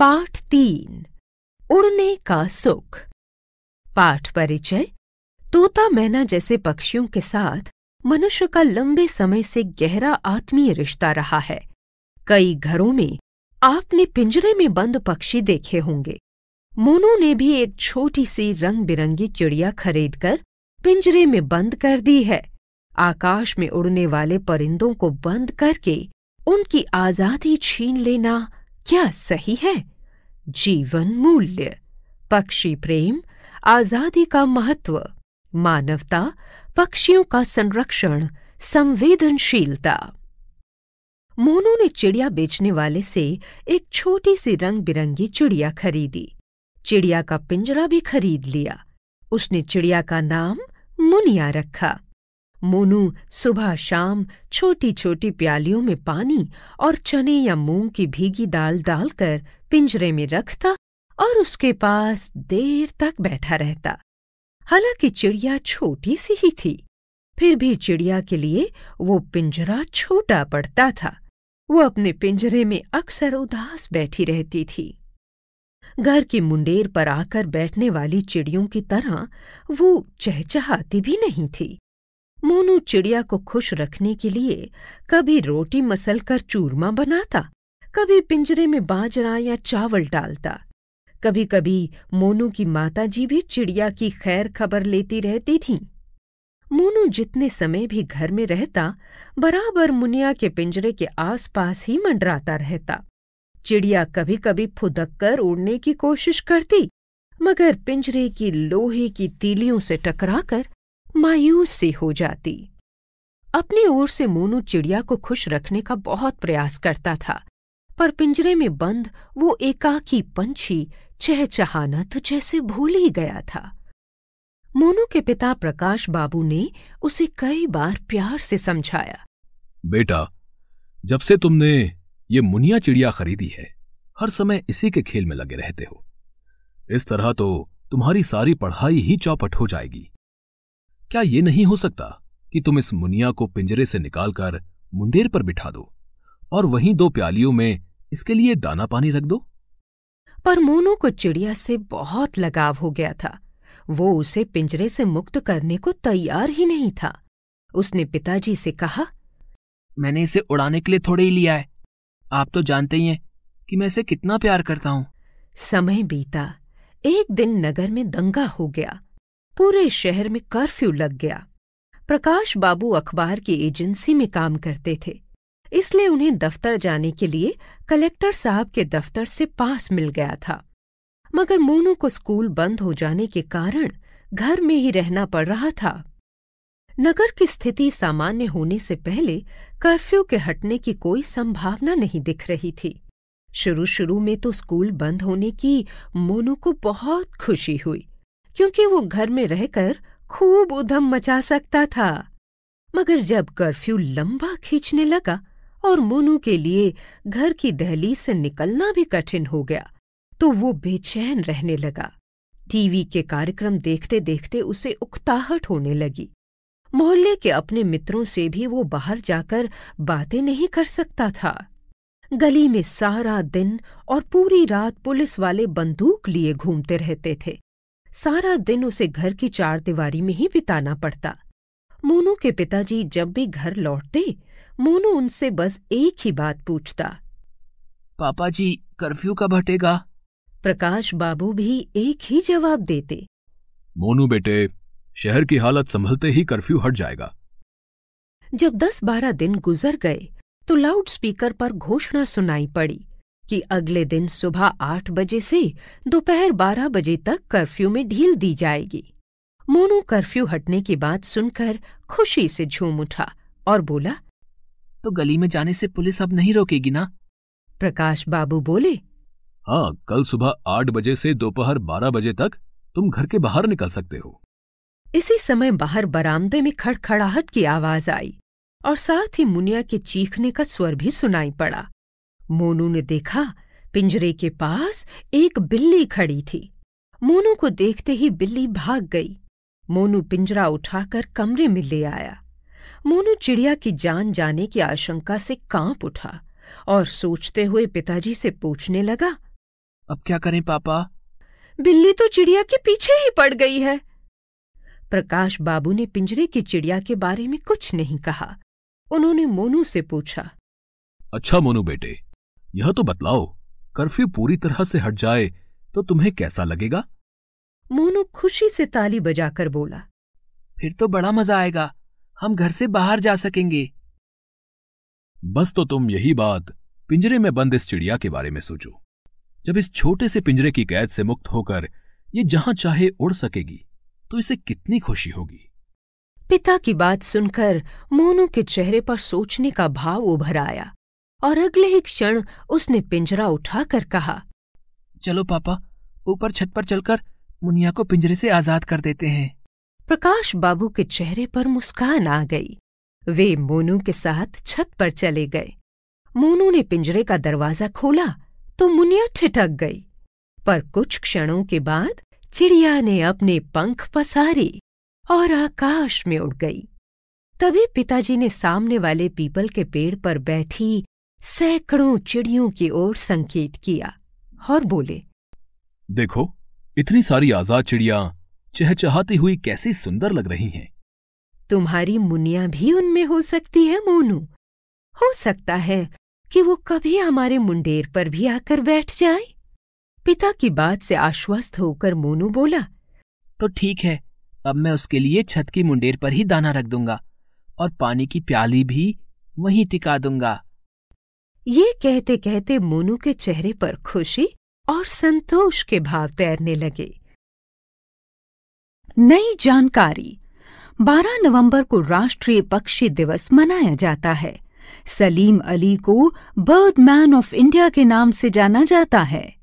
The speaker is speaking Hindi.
पाठ तीन उड़ने का सुख पाठ परिचय तोता मैना जैसे पक्षियों के साथ मनुष्य का लंबे समय से गहरा आत्मीय रिश्ता रहा है कई घरों में आपने पिंजरे में बंद पक्षी देखे होंगे मोनू ने भी एक छोटी सी रंग बिरंगी चिड़िया खरीदकर पिंजरे में बंद कर दी है आकाश में उड़ने वाले परिंदों को बंद करके उनकी आजादी छीन लेना क्या सही है जीवन मूल्य पक्षी प्रेम आजादी का महत्व मानवता पक्षियों का संरक्षण संवेदनशीलता मोनू ने चिड़िया बेचने वाले से एक छोटी सी रंग बिरंगी चिड़िया खरीदी चिड़िया का पिंजरा भी खरीद लिया उसने चिड़िया का नाम मुनिया रखा मोनू सुबह शाम छोटी छोटी प्यालियों में पानी और चने या मूंग की भीगी दाल डालकर पिंजरे में रखता और उसके पास देर तक बैठा रहता हालांकि चिड़िया छोटी सी ही थी फिर भी चिड़िया के लिए वो पिंजरा छोटा पड़ता था वो अपने पिंजरे में अक्सर उदास बैठी रहती थी घर के मुंडेर पर आकर बैठने वाली चिड़ियों की तरह वो चहचहाती भी नहीं थी मोनू चिड़िया को खुश रखने के लिए कभी रोटी मसल कर चूरमा बनाता कभी पिंजरे में बाजरा या चावल डालता कभी कभी मोनू की माताजी भी चिड़िया की खैर खबर लेती रहती थीं मोनू जितने समय भी घर में रहता बराबर मुनिया के पिंजरे के आसपास ही मंडराता रहता चिड़िया कभी कभी फुदक कर उड़ने की कोशिश करती मगर पिंजरे की लोहे की तीलियों से टकराकर मायूस सी हो जाती अपनी ओर से मोनू चिड़िया को खुश रखने का बहुत प्रयास करता था पर पिंजरे में बंद वो एकाकी पंछी चहचहाना तो जैसे भूल ही गया था मोनू के पिता प्रकाश बाबू ने उसे कई बार प्यार से समझाया बेटा जब से तुमने ये मुनिया चिड़िया खरीदी है हर समय इसी के खेल में लगे रहते हो इस तरह तो तुम्हारी सारी पढ़ाई ही चौपट हो जाएगी क्या ये नहीं हो सकता कि तुम इस मुनिया को पिंजरे से निकालकर मुंडेर पर बिठा दो और वहीं दो प्यालियों में इसके लिए दाना पानी रख दो पर मोनू को चिड़िया से बहुत लगाव हो गया था वो उसे पिंजरे से मुक्त करने को तैयार ही नहीं था उसने पिताजी से कहा मैंने इसे उड़ाने के लिए थोड़े ही लिया है आप तो जानते ही हैं कि मैं इसे कितना प्यार करता हूँ समय बीता एक दिन नगर में दंगा हो गया पूरे शहर में कर्फ्यू लग गया प्रकाश बाबू अखबार की एजेंसी में काम करते थे इसलिए उन्हें दफ्तर जाने के लिए कलेक्टर साहब के दफ्तर से पास मिल गया था मगर मोनू को स्कूल बंद हो जाने के कारण घर में ही रहना पड़ रहा था नगर की स्थिति सामान्य होने से पहले कर्फ्यू के हटने की कोई संभावना नहीं दिख रही थी शुरू शुरू में तो स्कूल बंद होने की मोनू को बहुत खुशी हुई क्योंकि वो घर में रहकर खूब उधम मचा सकता था मगर जब कर्फ्यू लंबा खींचने लगा और मोनू के लिए घर की दहली से निकलना भी कठिन हो गया तो वो बेचैन रहने लगा टीवी के कार्यक्रम देखते देखते उसे उकताहट होने लगी मोहल्ले के अपने मित्रों से भी वो बाहर जाकर बातें नहीं कर सकता था गली में सारा दिन और पूरी रात पुलिस वाले बंदूक लिए घूमते रहते थे सारा दिन उसे घर की चार दीवारी में ही बिताना पड़ता मोनू के पिताजी जब भी घर लौटते मोनू उनसे बस एक ही बात पूछता पापा जी कर्फ्यू कब हटेगा प्रकाश बाबू भी एक ही जवाब देते मोनू बेटे शहर की हालत संभलते ही कर्फ्यू हट जाएगा जब दस बारह दिन गुजर गए तो लाउडस्पीकर पर घोषणा सुनाई पड़ी कि अगले दिन सुबह आठ बजे से दोपहर बारह बजे तक कर्फ्यू में ढील दी जाएगी मोनू कर्फ्यू हटने की बात सुनकर खुशी से झूम उठा और बोला तो गली में जाने से पुलिस अब नहीं रोकेगी ना प्रकाश बाबू बोले हाँ कल सुबह आठ बजे से दोपहर बारह बजे तक तुम घर के बाहर निकल सकते हो इसी समय बाहर बरामदे में खड़खड़ाहट की आवाज आई और साथ ही मुनिया के चीखने का स्वर भी सुनाई पड़ा मोनू ने देखा पिंजरे के पास एक बिल्ली खड़ी थी मोनू को देखते ही बिल्ली भाग गई मोनू पिंजरा उठाकर कमरे में ले आया मोनू चिड़िया की जान जाने की आशंका से कांप उठा और सोचते हुए पिताजी से पूछने लगा अब क्या करें पापा बिल्ली तो चिड़िया के पीछे ही पड़ गई है प्रकाश बाबू ने पिंजरे की चिड़िया के बारे में कुछ नहीं कहा उन्होंने मोनू से पूछा अच्छा मोनू बेटे यह तो बतलाओ कर्फ्यू पूरी तरह से हट जाए तो तुम्हें कैसा लगेगा मोनू खुशी से ताली बजाकर बोला फिर तो बड़ा मजा आएगा हम घर से बाहर जा सकेंगे बस तो तुम यही बात पिंजरे में बंद इस चिड़िया के बारे में सोचो जब इस छोटे से पिंजरे की कैद से मुक्त होकर ये जहां चाहे उड़ सकेगी तो इसे कितनी खुशी होगी पिता की बात सुनकर मोनू के चेहरे पर सोचने का भाव उभर आया और अगले ही क्षण उसने पिंजरा उठाकर कहा चलो पापा ऊपर छत पर चलकर मुनिया को पिंजरे से आजाद कर देते हैं प्रकाश बाबू के चेहरे पर मुस्कान आ गई वे मोनू के साथ छत पर चले गए मोनू ने पिंजरे का दरवाजा खोला तो मुनिया ठिठक गई पर कुछ क्षणों के बाद चिड़िया ने अपने पंख पसारे और आकाश में उड़ गई तभी पिताजी ने सामने वाले पीपल के पेड़ पर बैठी सैकड़ों चिड़ियों की ओर संकेत किया और बोले देखो इतनी सारी आजाद चिड़िया चहचहाती हुई कैसी सुंदर लग रही हैं। तुम्हारी मुनिया भी उनमें हो सकती है मोनू हो सकता है कि वो कभी हमारे मुंडेर पर भी आकर बैठ जाए पिता की बात से आश्वस्त होकर मोनू बोला तो ठीक है अब मैं उसके लिए छत की मुंडेर पर ही दाना रख दूंगा और पानी की प्याली भी वहीं टिका दूंगा ये कहते कहते मोनू के चेहरे पर खुशी और संतोष के भाव तैरने लगे नई जानकारी 12 नवंबर को राष्ट्रीय पक्षी दिवस मनाया जाता है सलीम अली को बर्ड मैन ऑफ इंडिया के नाम से जाना जाता है